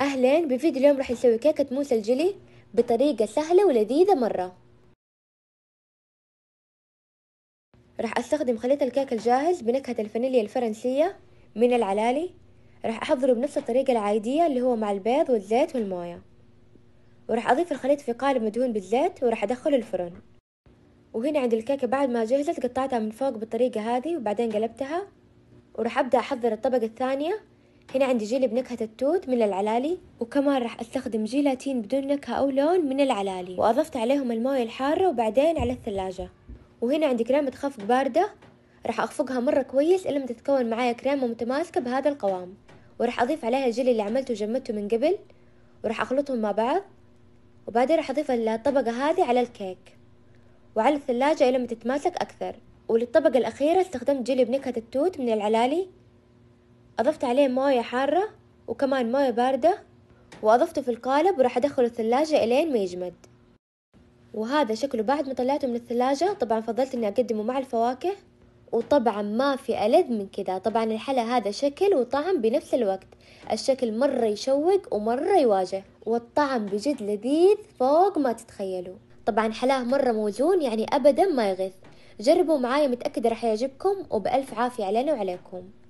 أهلين بفيديو اليوم راح نسوي كيكة موس الجلي بطريقة سهلة ولذيذة مرة راح أستخدم خليط الكيك الجاهز بنكهة الفانيليا الفرنسية من العلالي راح أحضره بنفس الطريقة العادية اللي هو مع البيض والزيت والموية وراح أضيف الخليط في قالب مدهون بالزيت وراح أدخله الفرن وهنا عند الكيكة بعد ما جهزت قطعتها من فوق بالطريقة هذه وبعدين قلبتها وراح أبدأ أحضر الطبقة الثانية هنا عندي جيلي بنكهة التوت من العلالي وكمان راح استخدم جيلاتين بدون نكهة أو لون من العلالي وأضفت عليهم الموية الحارة وبعدين على الثلاجة وهنا عندي كريمة خفق باردة راح أخفقها مرة كويس إلا ما تتكون معايا كريمة متماسكة بهذا القوام وراح أضيف عليها الجيلي اللي عملته وجمدته من قبل وراح أخلطهم مع بعض وبعدين راح أضيف الطبقة هذه على الكيك وعلى الثلاجة إلى ما تتماسك أكثر وللطبقة الأخيرة استخدمت جيلي بنكهة التوت من العلالي أضفت عليه موية حارة وكمان موية باردة وأضفته في القالب وراح أدخله الثلاجة إلين ما يجمد وهذا شكله بعد ما طلعته من الثلاجة طبعا فضلت إني أقدمه مع الفواكه وطبعا ما في ألذ من كذا طبعا الحلا هذا شكل وطعم بنفس الوقت الشكل مرة يشوق ومرة يواجه والطعم بجد لذيذ فوق ما تتخيلوا طبعا حلاه مرة موزون يعني أبدا ما يغث جربوا معايا متأكدة رح يعجبكم وبألف عافية علينا وعليكم